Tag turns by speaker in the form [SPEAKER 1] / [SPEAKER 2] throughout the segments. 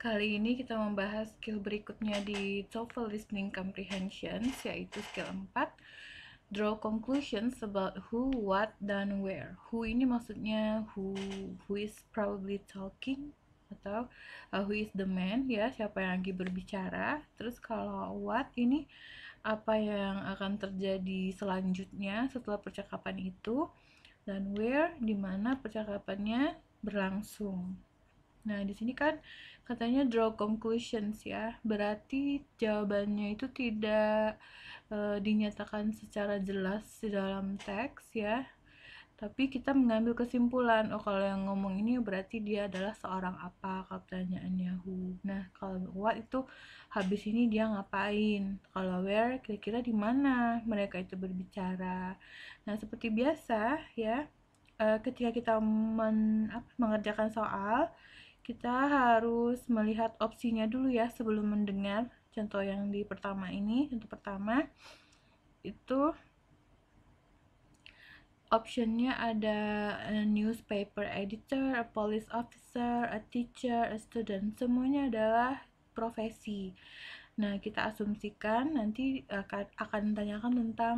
[SPEAKER 1] Kali ini kita membahas skill berikutnya di TOEFL Listening Comprehension, yaitu skill 4, draw conclusions about who, what, dan where. Who ini maksudnya who, who is probably talking, atau uh, who is the man ya siapa yang lagi berbicara terus kalau what ini apa yang akan terjadi selanjutnya setelah percakapan itu dan where di mana percakapannya berlangsung Nah, di sini kan katanya draw conclusions ya. Berarti jawabannya itu tidak e, dinyatakan secara jelas di dalam teks ya. Tapi kita mengambil kesimpulan, oh kalau yang ngomong ini berarti dia adalah seorang apa kalau pertanyaan who. Nah, kalau what itu habis ini dia ngapain. Kalau where kira-kira di mana mereka itu berbicara. Nah, seperti biasa ya, eh, ketika kita men, apa, mengerjakan soal kita harus melihat opsinya dulu ya sebelum mendengar contoh yang di pertama ini contoh pertama itu optionnya ada a newspaper editor, a police officer, a teacher, a student semuanya adalah profesi nah kita asumsikan nanti akan akan tanyakan tentang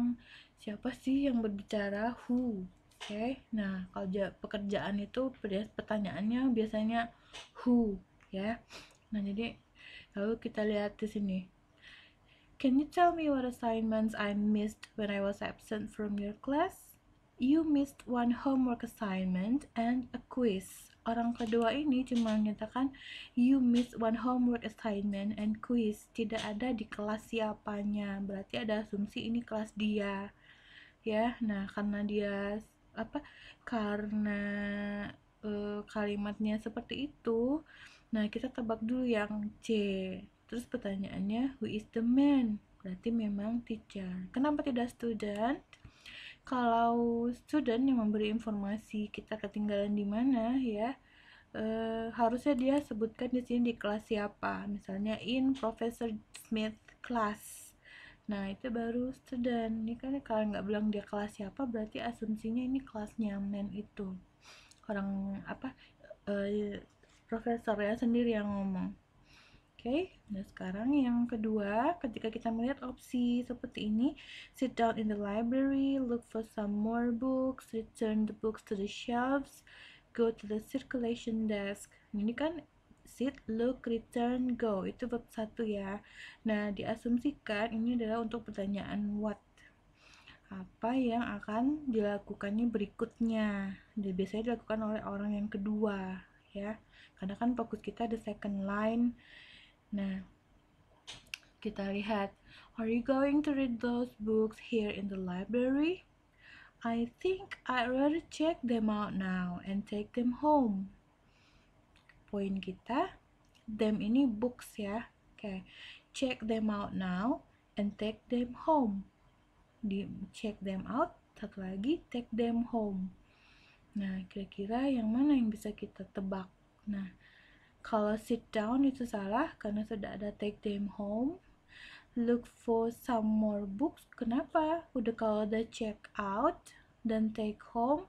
[SPEAKER 1] siapa sih yang berbicara who oke okay? nah kalau pekerjaan itu pertanyaannya biasanya who ya nah jadi lalu kita lihat di sini Can you tell me what assignments I missed when I was absent from your class? You missed one homework assignment and a quiz. Orang kedua ini cuma menyatakan you missed one homework assignment and quiz. Tidak ada di kelas siapanya. Berarti ada asumsi ini kelas dia. Ya, nah karena dia apa? Karena uh, kalimatnya seperti itu nah kita tebak dulu yang C terus pertanyaannya who is the man berarti memang teacher kenapa tidak student kalau student yang memberi informasi kita ketinggalan di mana ya Uh, harusnya dia sebutkan di sini di kelas siapa misalnya in Professor Smith class nah itu baru student ini kan kalau nggak bilang dia kelas siapa berarti asumsinya ini kelasnya men itu orang apa uh, profesornya sendiri yang ngomong Oke, okay? nah sekarang yang kedua, ketika kita melihat opsi seperti ini, sit down in the library, look for some more books, return the books to the shelves, go to the circulation desk. Ini kan sit, look, return, go. Itu bab satu ya. Nah, diasumsikan ini adalah untuk pertanyaan what apa yang akan dilakukannya berikutnya dan biasanya dilakukan oleh orang yang kedua ya karena kan fokus kita the second line nah kita lihat are you going to read those books here in the library I think I'd rather check them out now and take them home poin kita them ini books ya oke okay. check them out now and take them home di check them out satu lagi take them home nah kira-kira yang mana yang bisa kita tebak nah kalau sit down itu salah karena sudah ada take them home look for some more books kenapa udah kalau ada check out dan take home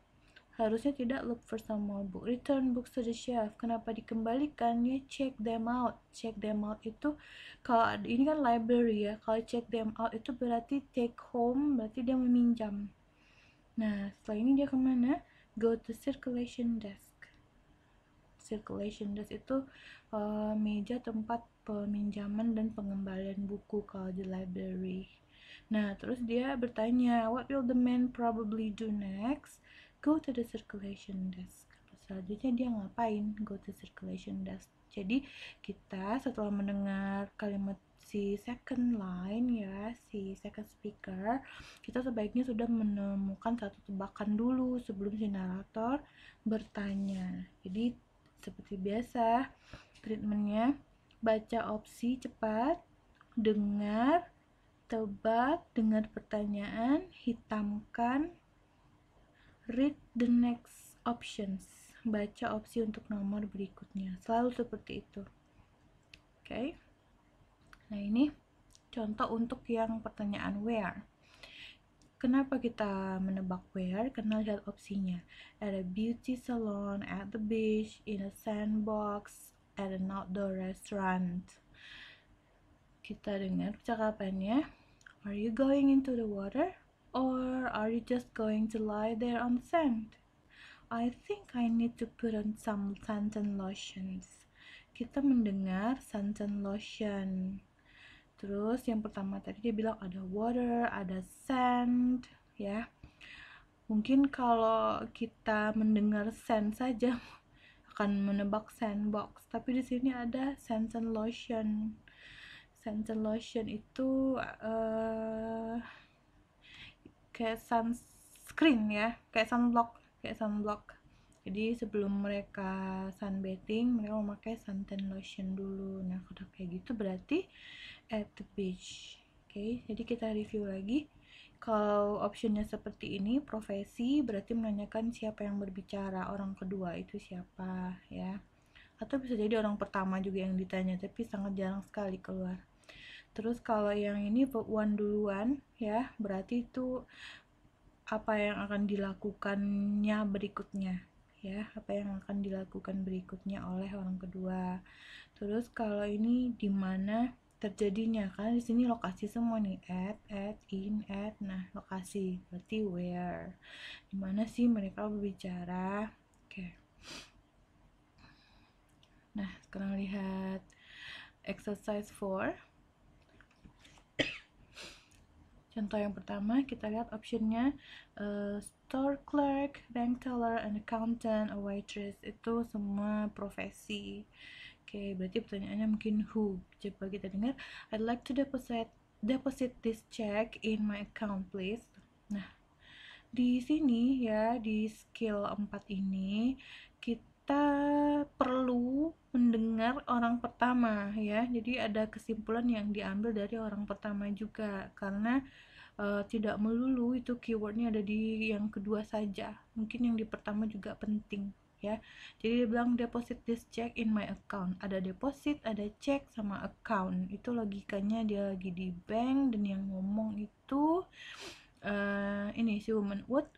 [SPEAKER 1] Harusnya tidak look for some more book. Return book to the shelf. Kenapa dikembalikan? You check them out. Check them out itu kalau ini kan library ya. Kalau check them out itu berarti take home, berarti dia meminjam. Nah, setelah ini dia kemana? Go to circulation desk. Circulation desk itu uh, meja tempat peminjaman dan pengembalian buku kalau di library. Nah, terus dia bertanya, what will the man probably do next? go to the circulation desk selanjutnya dia ngapain go to circulation desk jadi kita setelah mendengar kalimat si second line ya si second speaker kita sebaiknya sudah menemukan satu tebakan dulu sebelum si narator bertanya jadi seperti biasa treatmentnya baca opsi cepat dengar tebak dengar pertanyaan hitamkan read the next options baca opsi untuk nomor berikutnya selalu seperti itu oke okay. nah ini contoh untuk yang pertanyaan where Kenapa kita menebak where? Karena lihat opsinya. At a beauty salon, at the beach, in a sandbox, at an outdoor restaurant. Kita dengar percakapannya. Are you going into the water? Or are you just going to lie there on the sand? I think I need to put on some suntan lotions. Kita mendengar suntan lotion. Terus yang pertama tadi dia bilang ada water, ada sand, ya. Mungkin kalau kita mendengar sand saja akan menebak sandbox, tapi di sini ada suntan lotion. Suntan lotion itu uh, kayak sunscreen ya kayak sunblock kayak sunblock jadi sebelum mereka sunbathing mereka memakai suntan lotion dulu nah kalau kayak gitu berarti at the beach oke okay, jadi kita review lagi kalau optionnya seperti ini profesi berarti menanyakan siapa yang berbicara orang kedua itu siapa ya atau bisa jadi orang pertama juga yang ditanya tapi sangat jarang sekali keluar Terus kalau yang ini one duluan ya, berarti itu apa yang akan dilakukannya berikutnya ya, apa yang akan dilakukan berikutnya oleh orang kedua. Terus kalau ini di mana terjadinya? kan di sini lokasi semua nih, at, at, in, at. Nah, lokasi berarti where. Di mana sih mereka berbicara? Oke. Okay. Nah, sekarang lihat exercise 4. Contoh yang pertama, kita lihat optionnya uh, store clerk, bank teller, an accountant, a waitress. Itu semua profesi. Oke, okay, berarti pertanyaannya mungkin who. Coba kita dengar, I'd like to deposit deposit this check in my account, please. Nah, di sini ya, di skill 4 ini, kita kita perlu mendengar orang pertama ya jadi ada kesimpulan yang diambil dari orang pertama juga karena uh, tidak melulu itu keywordnya ada di yang kedua saja mungkin yang di pertama juga penting ya jadi dia bilang deposit this check in my account ada deposit ada check sama account itu logikanya dia lagi di bank dan yang ngomong itu uh, ini si woman what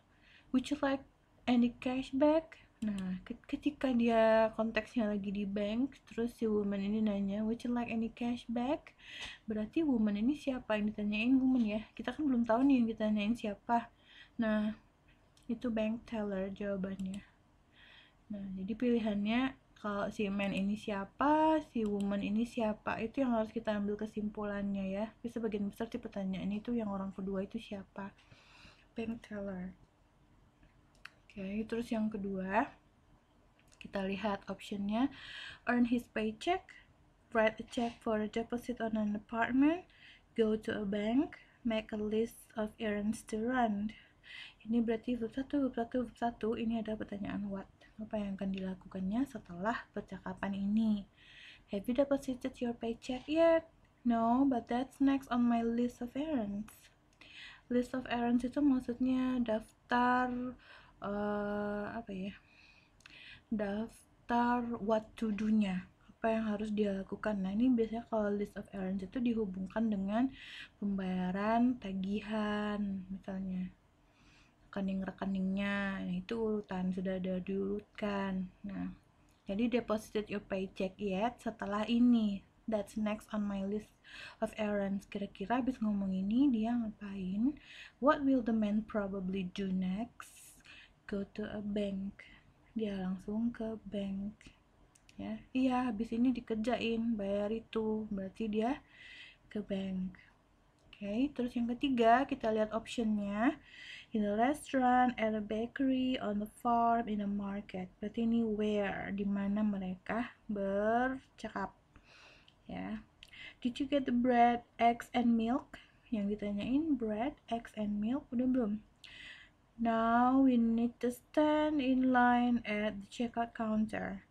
[SPEAKER 1] would you like any cashback Nah, ketika dia konteksnya lagi di bank, terus si woman ini nanya, would you like any cashback? Berarti woman ini siapa yang ditanyain woman ya? Kita kan belum tahu nih yang ditanyain siapa. Nah, itu bank teller jawabannya. Nah, jadi pilihannya kalau si man ini siapa, si woman ini siapa, itu yang harus kita ambil kesimpulannya ya. Tapi sebagian besar si pertanyaan itu yang orang kedua itu siapa? Bank teller okay, terus yang kedua kita lihat optionnya earn his paycheck write a check for a deposit on an apartment go to a bank make a list of errands to run ini berarti satu 1, satu 1, 1 ini ada pertanyaan what apa yang akan dilakukannya setelah percakapan ini have you deposited your paycheck yet? no, but that's next on my list of errands list of errands itu maksudnya daftar uh, apa ya daftar what to do nya apa yang harus dia lakukan nah ini biasanya kalau list of errands itu dihubungkan dengan pembayaran tagihan misalnya rekening-rekeningnya nah, itu urutan sudah ada diurutkan nah jadi deposit your paycheck yet setelah ini that's next on my list of errands kira-kira habis ngomong ini dia ngapain what will the man probably do next go to a bank dia langsung ke bank ya iya habis ini dikerjain bayar itu berarti dia ke bank oke okay. terus yang ketiga kita lihat optionnya in a restaurant at a bakery on the farm in a market berarti ini where Di mana mereka bercakap ya did you get the bread eggs and milk yang ditanyain bread eggs and milk udah belum Now we need to stand in line at the checkout counter.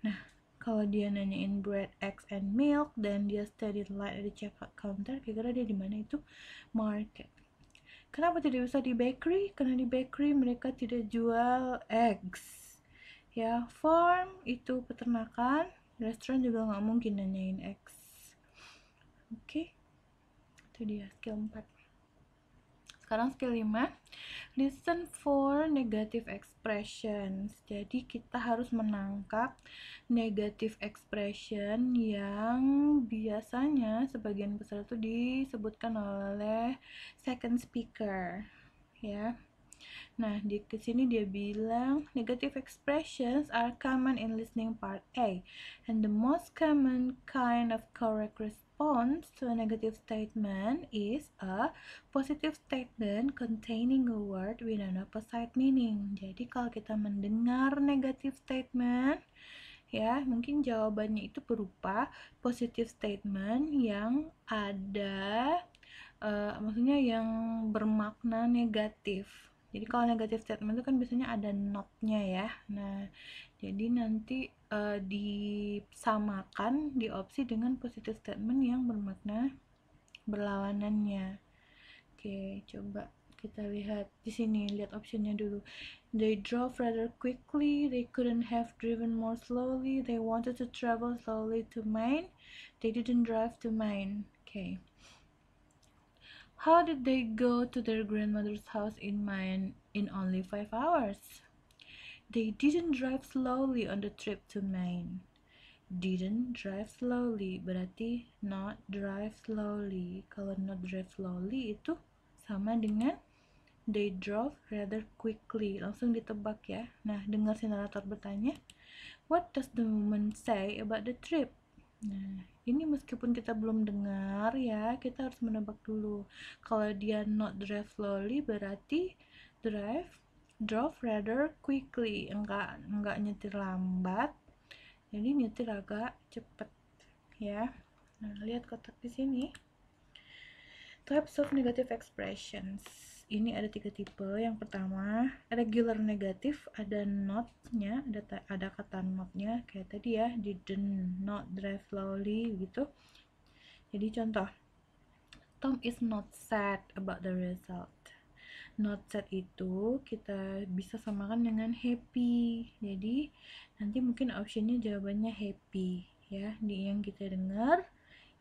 [SPEAKER 1] Nah, kalau dia nanyain bread, eggs, and milk, dan dia stand in line at the checkout counter, kira-kira dia di mana itu? Market. Kenapa tidak bisa di bakery? Karena di bakery mereka tidak jual eggs. Ya, farm itu peternakan, restoran juga nggak mungkin nanyain eggs. Oke, okay. itu dia skill 4. Sekarang skill 5, listen for negative expressions. Jadi kita harus menangkap negative expression yang biasanya sebagian besar itu disebutkan oleh second speaker, ya. Nah, di sini dia bilang negative expressions are common in listening part A and the most common kind of correct response response so a negative statement is a positive statement containing a word with an opposite meaning. Jadi kalau kita mendengar negative statement, ya mungkin jawabannya itu berupa positive statement yang ada, uh, maksudnya yang bermakna negatif. Jadi kalau negative statement itu kan biasanya ada notnya ya. Nah, jadi nanti uh, disamakan opsi dengan positive statement yang bermakna berlawanannya. Oke, coba kita lihat di sini lihat optionnya dulu they drove rather quickly they couldn't have driven more slowly they wanted to travel slowly to Maine they didn't drive to Maine Oke. how did they go to their grandmother's house in Maine in only five hours They didn't drive slowly on the trip to Maine. Didn't drive slowly berarti not drive slowly. Kalau not drive slowly itu sama dengan they drove rather quickly. Langsung ditebak ya. Nah, dengar si narator bertanya, what does the woman say about the trip? Nah, ini meskipun kita belum dengar ya, kita harus menebak dulu. Kalau dia not drive slowly berarti drive drove rather quickly enggak enggak nyetir lambat jadi nyetir agak cepet ya nah lihat kotak di sini types of negative expressions ini ada tiga tipe yang pertama regular negatif ada notnya ada ada kata notnya kayak tadi ya didn't not drive slowly gitu jadi contoh Tom is not sad about the result not sad itu kita bisa samakan dengan happy jadi nanti mungkin optionnya jawabannya happy ya di yang kita dengar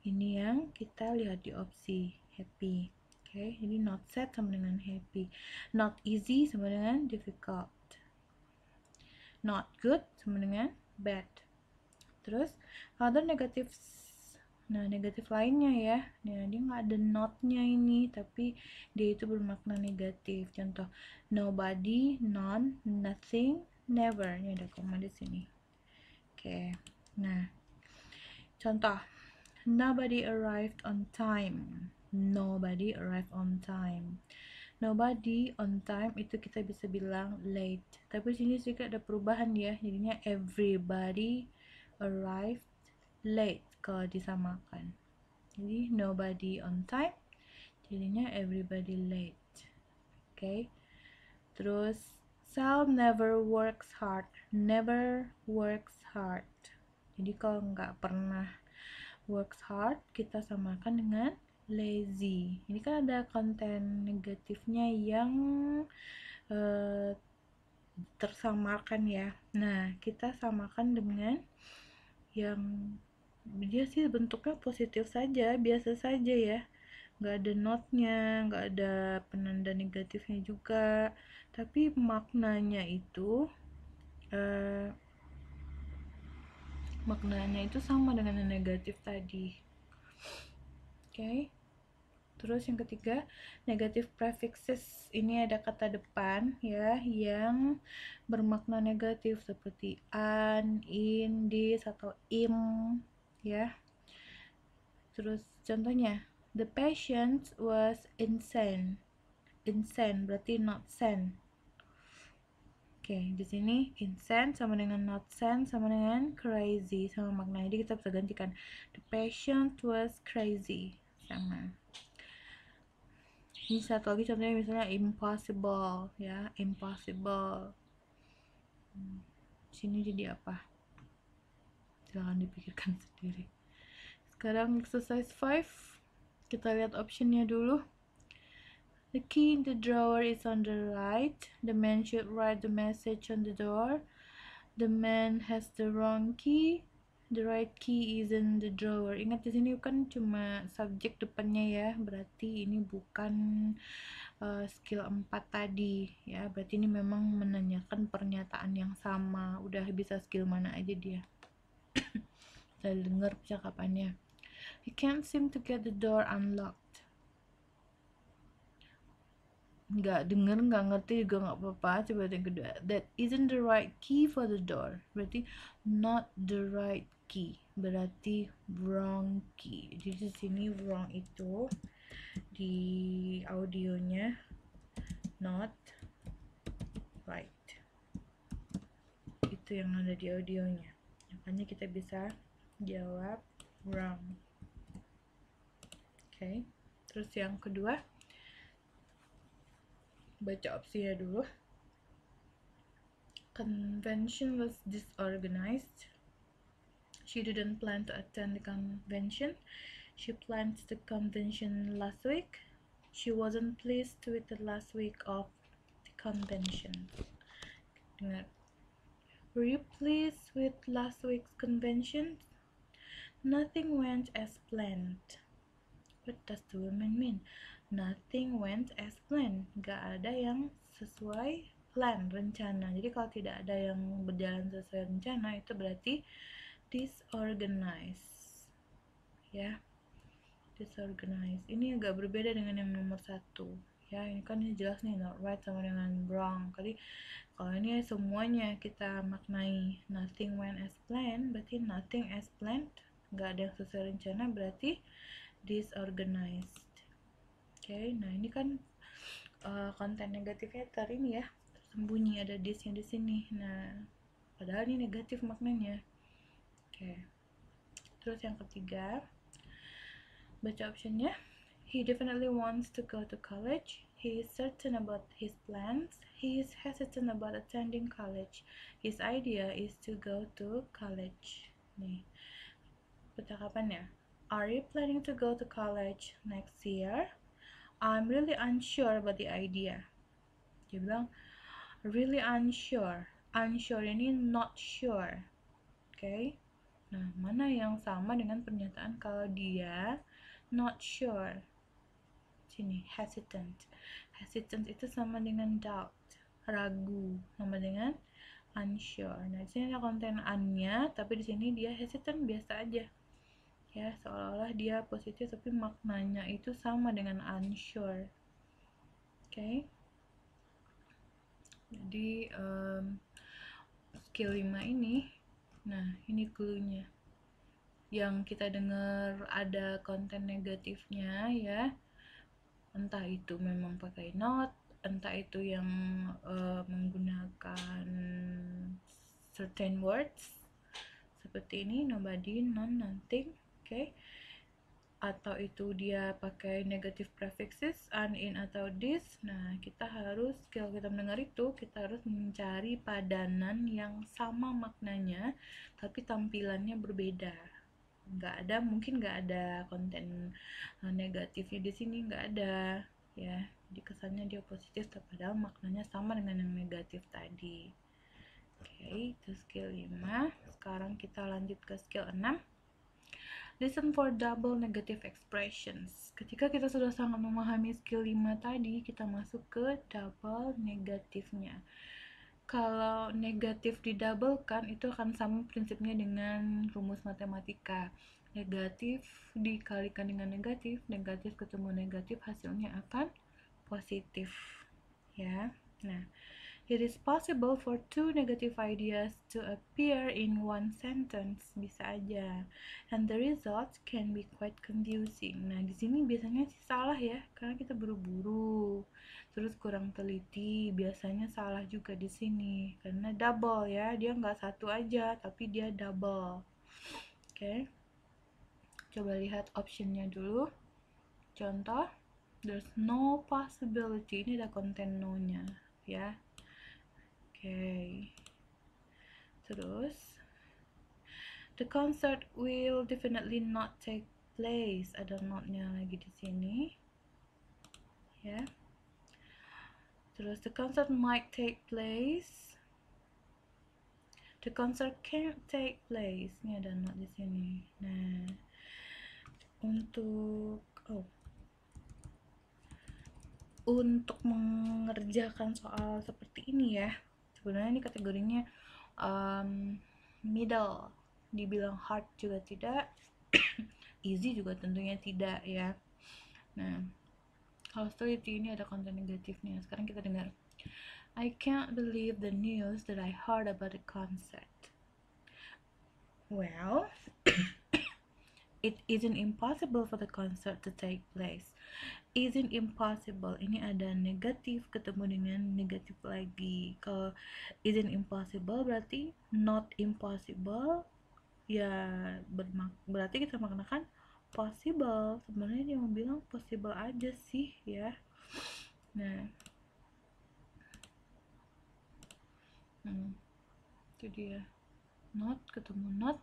[SPEAKER 1] ini yang kita lihat di opsi happy oke okay? jadi not sad sama dengan happy not easy sama dengan difficult not good sama dengan bad terus other negative Nah, negatif lainnya ya, nah, dia nggak ada notnya ini, tapi dia itu bermakna negatif. Contoh, nobody, none, nothing, never. Ini ada koma di sini. Oke, okay. nah, contoh, nobody arrived on time. Nobody arrived on time. Nobody on time itu kita bisa bilang late. Tapi sini juga ada perubahan ya, jadinya everybody arrived late kalau disamakan jadi nobody on time jadinya everybody late oke okay. terus Sal never works hard never works hard jadi kalau nggak pernah works hard kita samakan dengan lazy ini kan ada konten negatifnya yang uh, tersamarkan ya nah kita samakan dengan yang dia sih bentuknya positif saja biasa saja ya nggak ada notnya nggak ada penanda negatifnya juga tapi maknanya itu eh, maknanya itu sama dengan yang negatif tadi oke okay. terus yang ketiga negatif prefixes ini ada kata depan ya yang bermakna negatif seperti an in dis atau im ya terus contohnya the patient was insane insane berarti not sane Oke, okay, di sini insane sama dengan not sane sama dengan crazy sama maknanya. Jadi kita bisa gantikan the patient was crazy sama. Ini satu lagi contohnya misalnya impossible ya, impossible. Hmm, sini jadi apa? jangan dipikirkan sendiri sekarang exercise 5 kita lihat optionnya dulu The key in the drawer is on the right. The man should write the message on the door. The man has the wrong key. The right key is in the drawer. Ingat di sini kan cuma subjek depannya ya, berarti ini bukan uh, skill 4 tadi ya. Berarti ini memang menanyakan pernyataan yang sama. Udah bisa skill mana aja dia saya dengar percakapannya he can't seem to get the door unlocked nggak dengar nggak ngerti juga nggak apa-apa coba yang kedua that isn't the right key for the door berarti not the right key berarti wrong key jadi di sini wrong itu di audionya not right itu yang ada di audionya makanya kita bisa Jawab wrong. Oke. Okay. Terus yang kedua baca opsinya dulu. Convention was disorganized. She didn't plan to attend the convention. She planned the convention last week. She wasn't pleased with the last week of the convention. Were you pleased with last week's convention? Nothing went as planned. What does the woman mean? Nothing went as planned. Gak ada yang sesuai plan, rencana. Jadi kalau tidak ada yang berjalan sesuai rencana itu berarti disorganized. Ya. Disorganized. Ini agak berbeda dengan yang nomor satu ya ini kan ini jelas nih not right sama dengan wrong kali kalau ini semuanya kita maknai nothing went as planned berarti nothing as planned nggak ada yang sesuai rencana berarti disorganized oke okay, nah ini kan uh, konten negatifnya ter ini ya tersembunyi ada disnya di sini nah padahal ini negatif maknanya oke okay. terus yang ketiga baca optionnya he definitely wants to go to college He is certain about his plans. He is hesitant about attending college. His idea is to go to college. Nih percakapannya. Are you planning to go to college next year? I'm really unsure about the idea. Dia bilang, really unsure. Unsure ini not sure. Oke. Okay? Nah, mana yang sama dengan pernyataan kalau dia not sure? Sini, hesitant. Hesitant itu sama dengan doubt, ragu, sama dengan unsure. Nah, di sini ada konten an tapi di sini dia hesitant biasa aja ya seolah-olah dia positif tapi maknanya itu sama dengan unsure oke okay? jadi um, skill 5 ini nah ini clue yang kita dengar ada konten negatifnya ya entah itu memang pakai not entah itu yang uh, menggunakan certain words seperti ini nobody non nothing okay? atau itu dia pakai negative prefixes an, in, atau this nah kita harus kalau kita mendengar itu kita harus mencari padanan yang sama maknanya tapi tampilannya berbeda nggak ada mungkin nggak ada konten e, negatifnya di sini nggak ada ya jadi kesannya dia positif padahal maknanya sama dengan yang negatif tadi oke okay, itu skill 5 sekarang kita lanjut ke skill 6 Listen for double negative expressions. Ketika kita sudah sangat memahami skill 5 tadi, kita masuk ke double negatifnya. Kalau negatif double kan itu akan sama prinsipnya dengan rumus matematika. Negatif dikalikan dengan negatif, negatif ketemu negatif, hasilnya akan positif. Ya, nah It is possible for two negative ideas to appear in one sentence, bisa aja. And the result can be quite confusing. Nah, di sini biasanya sih salah ya, karena kita buru-buru. Terus kurang teliti, biasanya salah juga di sini. Karena double ya, dia nggak satu aja, tapi dia double. Oke. Okay. Coba lihat optionnya dulu. Contoh, there's no possibility. Ini ada konten no-nya, ya okay terus the concert will definitely not take place ada notnya lagi di sini ya yeah. terus the concert might take place the concert can't take place ini ada not di sini nah untuk oh untuk mengerjakan soal seperti ini ya sebenarnya ini kategorinya um, middle dibilang hard juga tidak easy juga tentunya tidak ya nah hostility ini ada konten negatifnya sekarang kita dengar I can't believe the news that I heard about the concert well it isn't impossible for the concert to take place isn't impossible ini ada negatif ketemu dengan negatif lagi kalau isn't impossible berarti not impossible ya bermak berarti kita maknakan possible sebenarnya dia mau bilang possible aja sih ya nah hmm, itu dia not ketemu not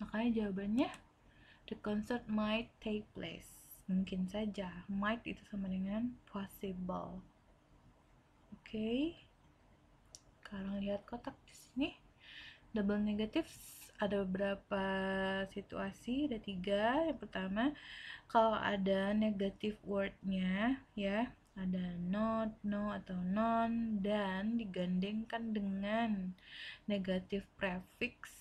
[SPEAKER 1] makanya jawabannya the concert might take place mungkin saja might itu sama dengan possible oke okay. sekarang lihat kotak di sini double negatives ada beberapa situasi ada tiga yang pertama kalau ada negative wordnya ya ada not, no atau non dan digandengkan dengan negatif prefix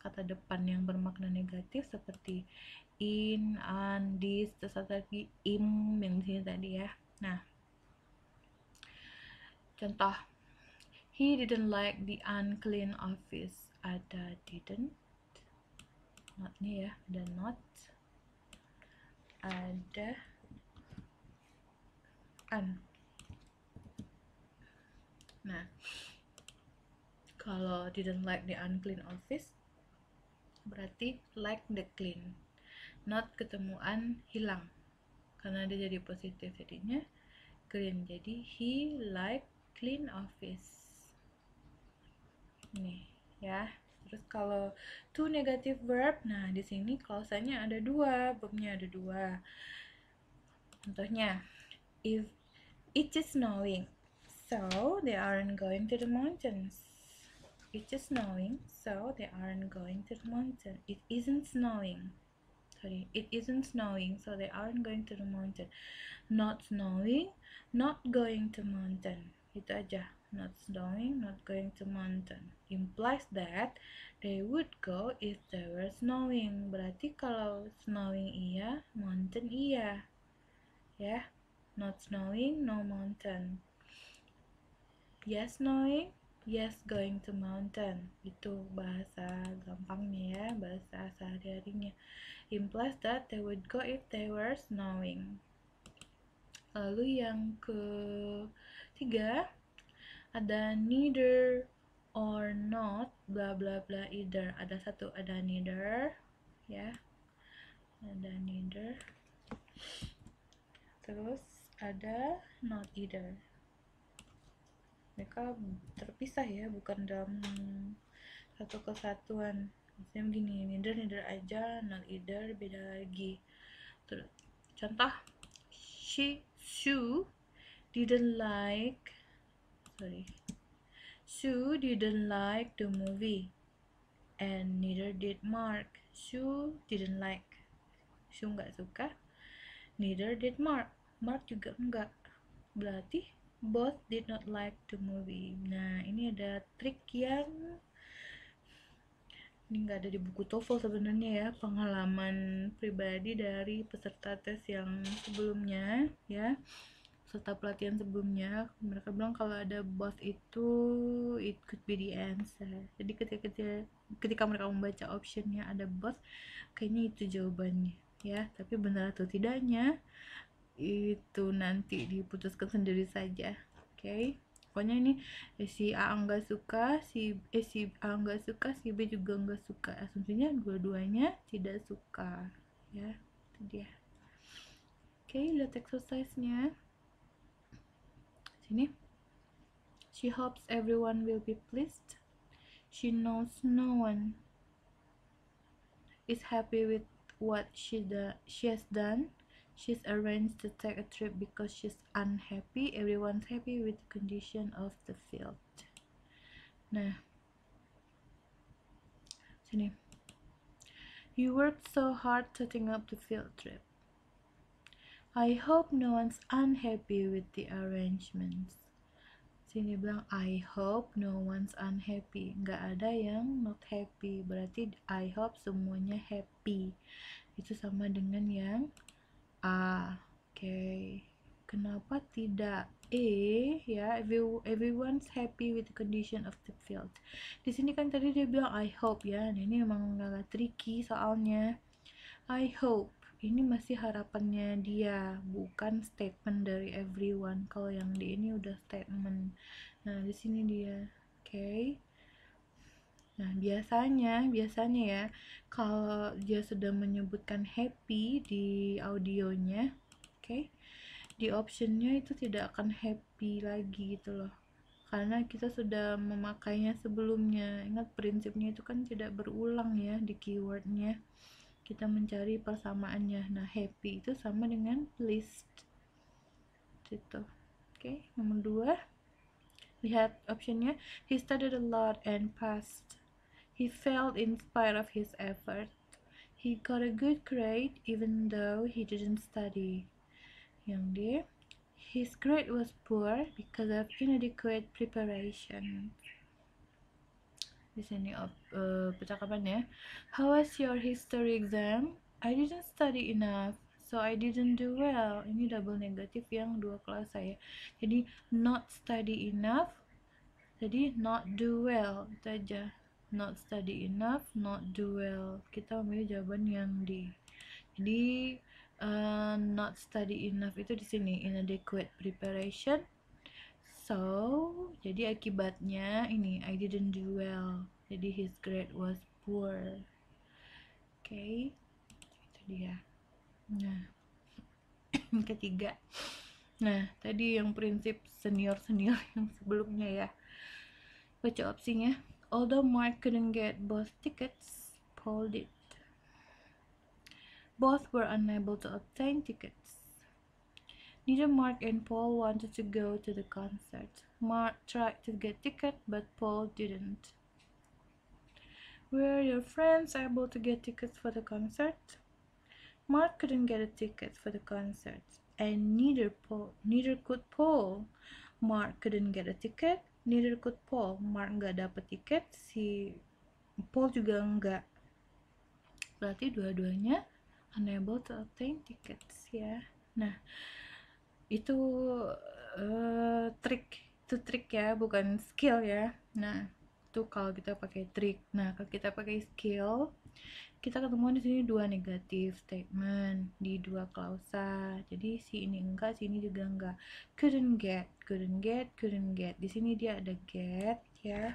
[SPEAKER 1] kata depan yang bermakna negatif seperti in, an, this, serta lagi im yang di sini tadi ya. Nah, contoh he didn't like the unclean office ada didn't not nih ya ada not ada an nah kalau didn't like the unclean office berarti like the clean, not ketemuan hilang karena dia jadi positif jadinya clean jadi he like clean office nih ya terus kalau two negative verb nah di sini klausanya ada dua verbnya ada dua contohnya if it is snowing so they aren't going to the mountains it's snowing so they aren't going to the mountain it isn't snowing sorry it isn't snowing so they aren't going to the mountain not snowing not going to mountain itu aja not snowing not going to mountain implies that they would go if there were snowing berarti kalau snowing iya mountain iya ya yeah? not snowing no mountain yes snowing yes going to mountain itu bahasa gampangnya ya bahasa sehari-harinya implies that they would go if they were snowing lalu yang ke tiga ada neither or not bla bla bla either ada satu ada neither ya ada neither terus ada not either mereka terpisah ya bukan dalam satu kesatuan misalnya begini neither neither aja not either beda lagi Terus, contoh she Sue didn't like sorry Sue didn't like the movie and neither did Mark Sue didn't like Sue nggak suka neither did Mark Mark juga enggak berarti both did not like the movie. Nah, ini ada trik yang ini nggak ada di buku TOEFL sebenarnya ya, pengalaman pribadi dari peserta tes yang sebelumnya ya serta pelatihan sebelumnya mereka bilang kalau ada both itu it could be the answer jadi ketika ketika, ketika mereka membaca optionnya ada both kayaknya itu jawabannya ya tapi benar atau tidaknya itu nanti diputuskan sendiri saja oke okay? pokoknya ini eh, si A enggak suka si eh, si A enggak suka si B juga enggak suka asumsinya dua-duanya tidak suka ya itu dia oke okay, lihat exercise nya sini she hopes everyone will be pleased she knows no one is happy with what she, she has done She's arranged to take a trip because she's unhappy. Everyone's happy with the condition of the field. Nah, sini. You worked so hard setting up the field trip. I hope no one's unhappy with the arrangements. Sini bilang I hope no one's unhappy. Nggak ada yang not happy. Berarti I hope semuanya happy. Itu sama dengan yang A oke okay. kenapa tidak E ya every, everyone's happy with the condition of the field di sini kan tadi dia bilang I hope ya Dan ini memang agak tricky soalnya I hope ini masih harapannya dia bukan statement dari everyone kalau yang di ini udah statement nah di sini dia oke okay. Nah, biasanya, biasanya ya, kalau dia sudah menyebutkan happy di audionya, oke, okay, di optionnya itu tidak akan happy lagi gitu loh. Karena kita sudah memakainya sebelumnya. Ingat prinsipnya itu kan tidak berulang ya di keywordnya. Kita mencari persamaannya. Nah, happy itu sama dengan list. Gitu. Oke, okay, nomor dua Lihat optionnya. He studied a lot and passed He failed in spite of his effort. He got a good grade even though he didn't study. Young dear, His grade was poor because of inadequate preparation. Di sini uh, ya? How was your history exam? I didn't study enough. So I didn't do well. Ini double negatif yang dua kelas saya. Jadi not study enough. Jadi not do well. Itu aja not study enough not do well kita memilih jawaban yang D jadi uh, not study enough itu di sini inadequate preparation so jadi akibatnya ini I didn't do well jadi his grade was poor oke okay. itu dia nah ketiga Nah, tadi yang prinsip senior-senior yang sebelumnya ya. Baca opsinya. Although Mark couldn't get both tickets, Paul did. Both were unable to obtain tickets. Neither Mark and Paul wanted to go to the concert. Mark tried to get ticket, but Paul didn't. Were your friends able to get tickets for the concert? Mark couldn't get a ticket for the concert, and neither Paul, neither could Paul. Mark couldn't get a ticket, neither could Paul Mark nggak dapet tiket si Paul juga nggak berarti dua-duanya unable to obtain tickets ya nah itu uh, trik itu trick ya bukan skill ya nah itu kalau kita pakai trick, nah kalau kita pakai skill kita ketemu di sini dua negatif statement di dua klausa jadi si ini enggak si ini juga enggak couldn't get couldn't get couldn't get di sini dia ada get ya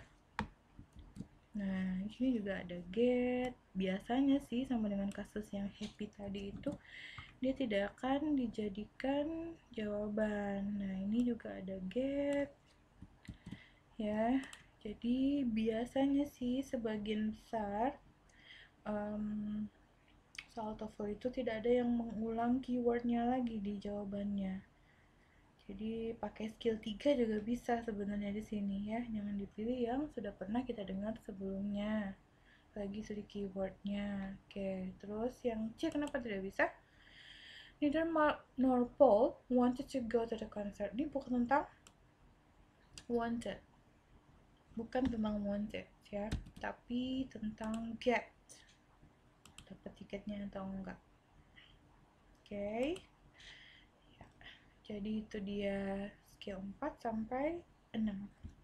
[SPEAKER 1] nah di sini juga ada get biasanya sih sama dengan kasus yang happy tadi itu dia tidak akan dijadikan jawaban nah ini juga ada get ya jadi biasanya sih sebagian besar um, soal TOEFL itu tidak ada yang mengulang keywordnya lagi di jawabannya jadi pakai skill 3 juga bisa sebenarnya di sini ya jangan dipilih yang sudah pernah kita dengar sebelumnya lagi studi keywordnya oke terus yang C kenapa tidak bisa neither Mark nor Paul wanted to go to the concert ini bukan tentang wanted bukan tentang wanted ya tapi tentang get dapat tiketnya atau enggak oke okay. ya, jadi itu dia skill 4 sampai 6